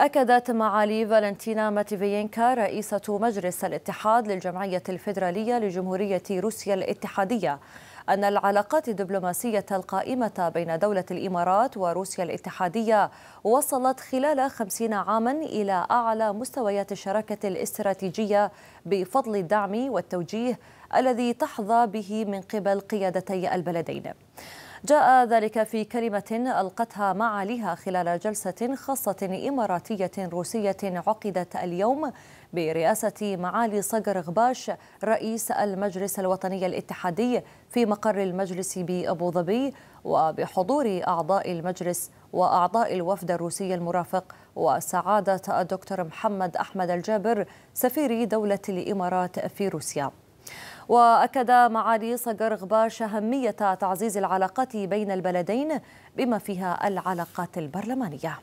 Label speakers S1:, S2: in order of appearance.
S1: أكدت معالي فالنتينا ماتيفيينكا رئيسة مجلس الاتحاد للجمعية الفيدرالية لجمهورية روسيا الاتحادية أن العلاقات الدبلوماسية القائمة بين دولة الإمارات وروسيا الاتحادية وصلت خلال خمسين عاما إلى أعلى مستويات الشراكة الاستراتيجية بفضل الدعم والتوجيه الذي تحظى به من قبل قيادتي البلدين جاء ذلك في كلمة ألقتها معاليها خلال جلسة خاصة إماراتية روسية عقدت اليوم برئاسة معالي صقر غباش رئيس المجلس الوطني الاتحادي في مقر المجلس بأبو ظبي وبحضور أعضاء المجلس وأعضاء الوفد الروسي المرافق وسعادة الدكتور محمد أحمد الجابر سفير دولة الإمارات في روسيا وأكد معالي صقر غباش أهمية تعزيز العلاقات بين البلدين بما فيها العلاقات البرلمانية